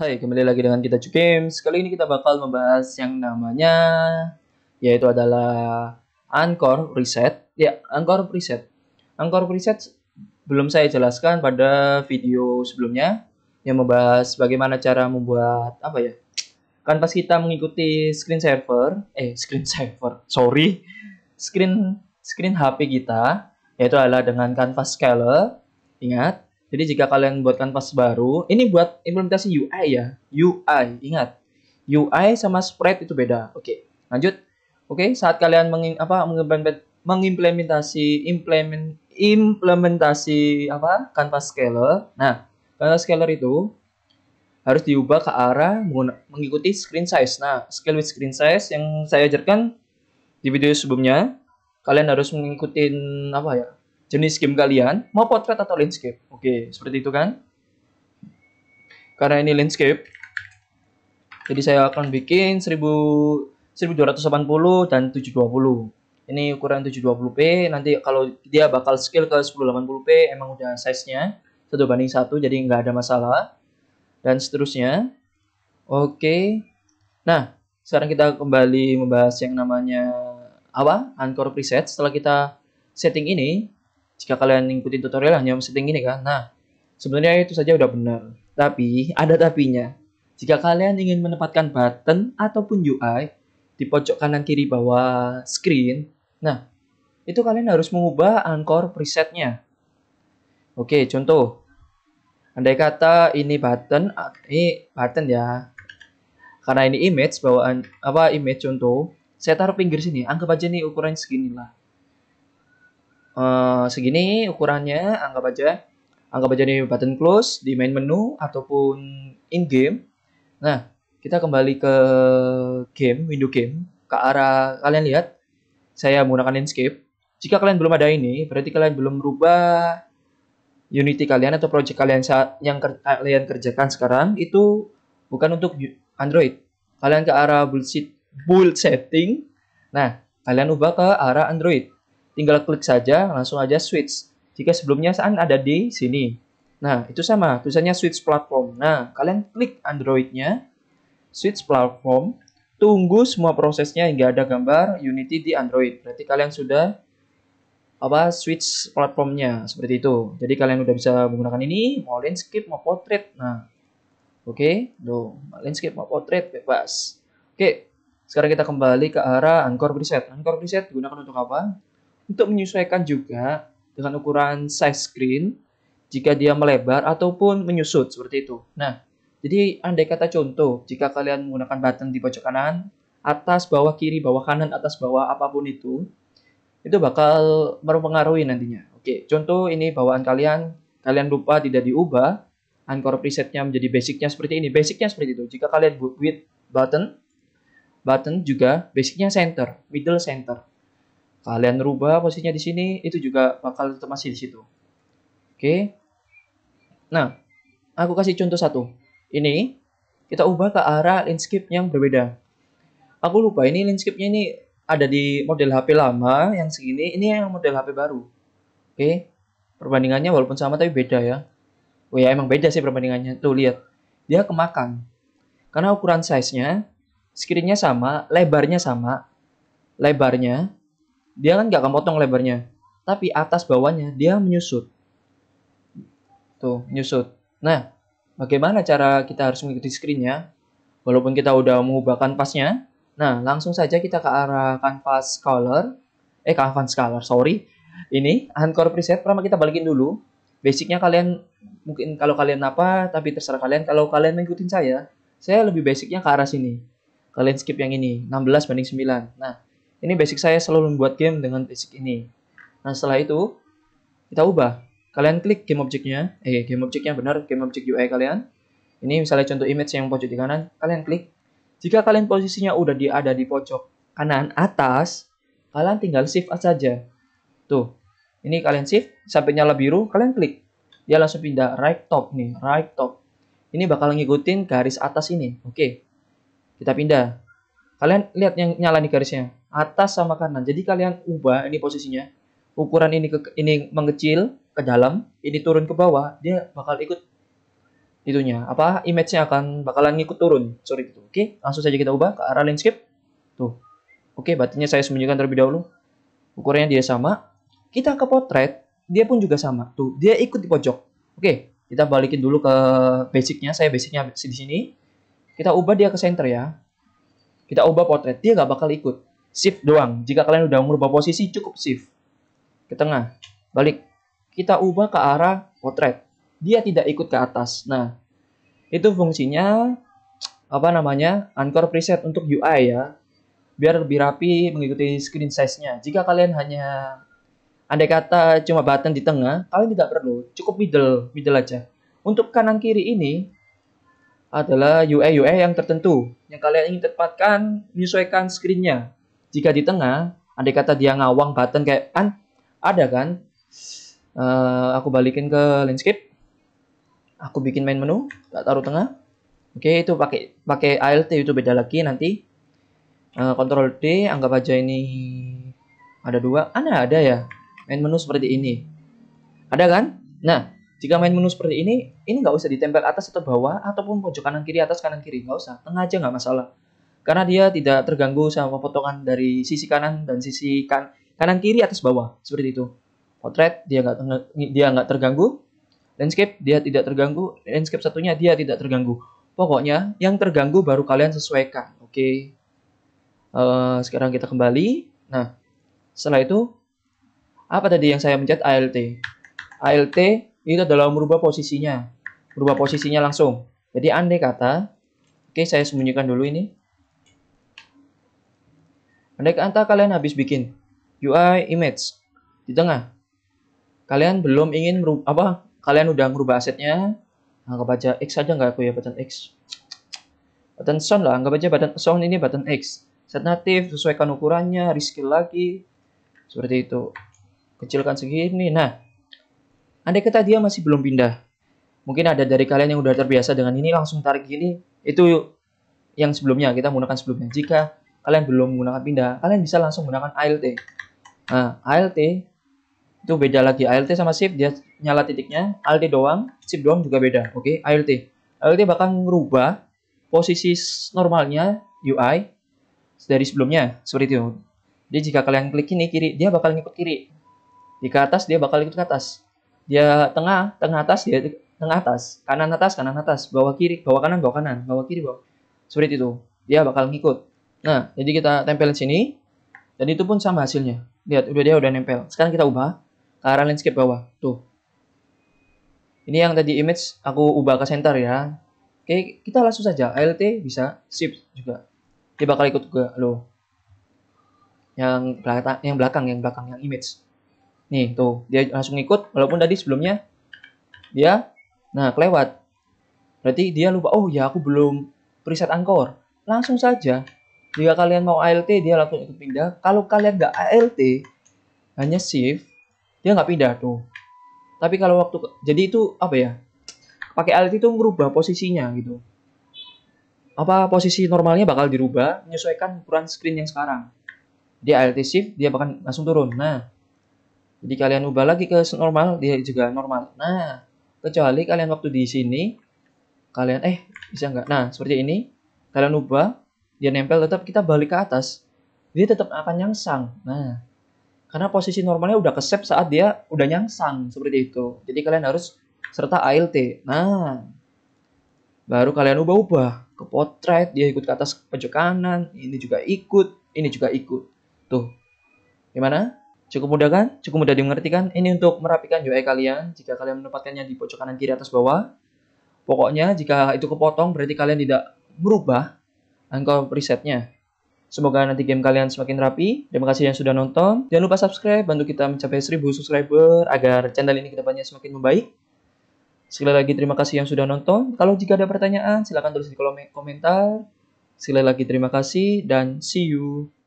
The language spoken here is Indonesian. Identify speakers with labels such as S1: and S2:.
S1: Hai, kembali lagi dengan kita Cuk Games. Kali ini kita bakal membahas yang namanya yaitu adalah Anchor Preset. Ya, Anchor Preset. Anchor Preset belum saya jelaskan pada video sebelumnya yang membahas bagaimana cara membuat apa ya? Kan pas kita mengikuti screen saver, eh screen saver, sorry, screen screen HP kita yaitu adalah dengan Canvas Scaler. Ingat, jadi jika kalian buat kanvas baru, ini buat implementasi UI ya. UI, ingat. UI sama spread itu beda. Oke, lanjut. Oke, saat kalian meng, apa mengimplementasi implement implementasi apa? kanvas scaler. Nah, kanvas scaler itu harus diubah ke arah mengikuti screen size. Nah, scale with screen size yang saya ajarkan di video sebelumnya, kalian harus mengikuti apa ya? jenis game kalian, mau portrait atau landscape. Oke, seperti itu kan? Karena ini landscape, jadi saya akan bikin 1000 1280 dan 720. Ini ukuran 720p, nanti kalau dia bakal skill ke 1080p emang udah size-nya satu banding satu jadi nggak ada masalah dan seterusnya. Oke. Nah, sekarang kita kembali membahas yang namanya apa? Anchor preset. Setelah kita setting ini, jika kalian ngikutin tutorial hanya setting ini kan. Nah, sebenarnya itu saja udah benar. Tapi ada tapinya. Jika kalian ingin menempatkan button ataupun UI di pojok kanan kiri bawah screen, nah itu kalian harus mengubah anchor presetnya. Oke, contoh. Andai kata ini button, ah, ini button ya. Karena ini image bawaan apa image contoh, saya taruh pinggir sini. Anggap aja nih ukuran segini lah. Eh, segini ukurannya anggap aja anggap aja ini button close di main menu ataupun in game nah kita kembali ke game window game ke arah kalian lihat saya menggunakan landscape jika kalian belum ada ini berarti kalian belum merubah Unity kalian atau project kalian yang ker kalian kerjakan sekarang itu bukan untuk Android kalian ke arah bullshit bull setting nah kalian ubah ke arah Android tinggal klik saja langsung aja switch. Jika sebelumnya saat ada di sini. Nah, itu sama, tulisannya switch platform. Nah, kalian klik androidnya switch platform, tunggu semua prosesnya hingga ada gambar Unity di Android. Berarti kalian sudah apa switch platformnya seperti itu. Jadi kalian udah bisa menggunakan ini, mau landscape mau portrait. Nah, oke, okay. do landscape mau portrait bebas. Oke, okay. sekarang kita kembali ke arah Anchor preset. Anchor preset digunakan untuk apa? untuk menyesuaikan juga dengan ukuran size screen jika dia melebar ataupun menyusut seperti itu. Nah, jadi andai kata contoh, jika kalian menggunakan button di pojok kanan, atas, bawah, kiri, bawah, kanan, atas, bawah, apapun itu, itu bakal mempengaruhi nantinya. Oke, contoh ini bawaan kalian, kalian lupa tidak diubah, anchor presetnya menjadi basicnya seperti ini. Basicnya seperti itu. Jika kalian buat width button, button juga basicnya center, middle center kalian rubah posisinya di sini itu juga bakal tetap masih di situ oke nah aku kasih contoh satu ini kita ubah ke arah landscape yang berbeda aku lupa ini landscape-nya ini ada di model HP lama yang segini ini yang model HP baru oke perbandingannya walaupun sama tapi beda ya oh ya emang beda sih perbandingannya tuh lihat dia kemakan karena ukuran size-nya screen-nya sama lebarnya sama lebarnya dia kan nggak akan lebarnya tapi atas bawahnya dia menyusut tuh menyusut nah bagaimana cara kita harus mengikuti screennya walaupun kita udah mengubah kanvasnya nah langsung saja kita ke arah kanvas color eh kanvas color sorry ini anchor preset pertama kita balikin dulu basicnya kalian mungkin kalau kalian apa tapi terserah kalian kalau kalian mengikutin saya saya lebih basicnya ke arah sini kalian skip yang ini 16 banding 9 nah ini basic saya selalu membuat game dengan basic ini. Nah setelah itu kita ubah. Kalian klik game objeknya, eh game objeknya benar, game objek UI kalian. Ini misalnya contoh image yang pojok di kanan, kalian klik. Jika kalian posisinya udah di, ada di pojok kanan atas, kalian tinggal shift saja. Tuh, ini kalian shift, sampai nyala biru, kalian klik. Dia langsung pindah right top nih, right top. Ini bakal ngikutin garis atas ini, oke. Kita pindah. Kalian lihat yang nyala nih garisnya, atas sama kanan. Jadi kalian ubah ini posisinya. Ukuran ini ke, ini mengecil ke dalam, ini turun ke bawah, dia bakal ikut itunya apa image-nya akan bakalan ngikut turun sorry itu oke langsung saja kita ubah ke arah landscape tuh oke batinnya saya sembunyikan terlebih dahulu ukurannya dia sama kita ke potret, dia pun juga sama tuh dia ikut di pojok oke kita balikin dulu ke basicnya saya basicnya di sini kita ubah dia ke center ya kita ubah potret, dia nggak bakal ikut shift doang. Jika kalian udah merubah posisi, cukup shift ke tengah, balik. Kita ubah ke arah potret. Dia tidak ikut ke atas. Nah, itu fungsinya apa namanya? Anchor preset untuk UI ya. Biar lebih rapi mengikuti screen size-nya. Jika kalian hanya andai kata cuma button di tengah, kalian tidak perlu, cukup middle, middle aja. Untuk kanan kiri ini adalah UI UI yang tertentu yang kalian ingin tempatkan menyesuaikan screen-nya jika di tengah, andai kata dia ngawang button kayak kan ada kan? Uh, aku balikin ke landscape. Aku bikin main menu, tak taruh tengah. Oke, okay, itu pakai pakai ALT itu beda lagi nanti. Uh, D, anggap aja ini ada dua. Ada ah, nah, ada ya. Main menu seperti ini. Ada kan? Nah, jika main menu seperti ini, ini nggak usah ditempel atas atau bawah, ataupun pojok kanan kiri atas kanan kiri, nggak usah. Tengah aja nggak masalah karena dia tidak terganggu sama potongan dari sisi kanan dan sisi kan kanan kiri atas bawah seperti itu potret dia nggak dia nggak terganggu landscape dia tidak terganggu landscape satunya dia tidak terganggu pokoknya yang terganggu baru kalian sesuaikan oke okay. uh, eh, sekarang kita kembali nah setelah itu apa tadi yang saya mencet alt alt itu adalah merubah posisinya merubah posisinya langsung jadi andai kata oke okay, saya sembunyikan dulu ini Andai kata kalian habis bikin UI image di tengah, kalian belum ingin merubah, apa? Kalian udah merubah asetnya, anggap aja X aja nggak aku ya button X. Button sound lah, anggap aja button sound ini button X. Set native, sesuaikan ukurannya, rizki lagi, seperti itu. Kecilkan segini. Nah, andai kata dia masih belum pindah, mungkin ada dari kalian yang udah terbiasa dengan ini langsung tarik gini, itu yang sebelumnya kita menggunakan sebelumnya. Jika kalian belum menggunakan pindah, kalian bisa langsung menggunakan ALT. Nah, ALT itu beda lagi. ALT sama shift dia nyala titiknya, ALT doang, shift doang juga beda. Oke, okay? ALT. ALT bahkan merubah posisi normalnya UI dari sebelumnya seperti itu. Jadi jika kalian klik ini kiri, dia bakal ngikut kiri. Di ke atas dia bakal ikut ke atas. Dia tengah, tengah atas dia tengah atas, kanan atas, kanan atas, bawah kiri, bawah kanan, bawah kanan, bawah kiri, bawah. Seperti itu. Dia bakal ngikut. Nah, jadi kita tempelin sini. Dan itu pun sama hasilnya. Lihat, udah dia udah nempel. Sekarang kita ubah ke arah landscape bawah. Tuh. Ini yang tadi image aku ubah ke center ya. Oke, kita langsung saja. ALT bisa, shift juga. Dia bakal ikut juga. Loh. Yang belakang, yang belakang, yang belakang, yang image. Nih, tuh. Dia langsung ikut, walaupun tadi sebelumnya dia, nah, kelewat. Berarti dia lupa, oh ya aku belum preset angkor. Langsung saja jika kalian mau ALT, dia langsung ikut pindah. Kalau kalian nggak ALT, hanya shift, dia nggak pindah tuh. Tapi kalau waktu, jadi itu apa ya? Pakai ALT itu merubah posisinya gitu. Apa posisi normalnya bakal dirubah menyesuaikan ukuran screen yang sekarang. Dia ALT shift, dia bahkan langsung turun. Nah, jadi kalian ubah lagi ke normal, dia juga normal. Nah, kecuali kalian waktu di sini, kalian eh bisa nggak? Nah, seperti ini, kalian ubah dia nempel tetap kita balik ke atas dia tetap akan nyangsang nah karena posisi normalnya udah kesep saat dia udah nyangsang seperti itu jadi kalian harus serta ALT nah baru kalian ubah-ubah ke potret dia ikut ke atas ke pojok kanan ini juga ikut ini juga ikut tuh gimana cukup mudah kan cukup mudah dimengerti kan ini untuk merapikan UI kalian jika kalian menempatkannya di pojok kanan kiri atas bawah pokoknya jika itu kepotong berarti kalian tidak berubah engkau risetnya. Semoga nanti game kalian semakin rapi. Terima kasih yang sudah nonton. Jangan lupa subscribe, bantu kita mencapai 1000 subscriber agar channel ini kedepannya semakin membaik. Sekali lagi terima kasih yang sudah nonton. Kalau jika ada pertanyaan, silahkan tulis di kolom komentar. Sekali lagi terima kasih dan see you.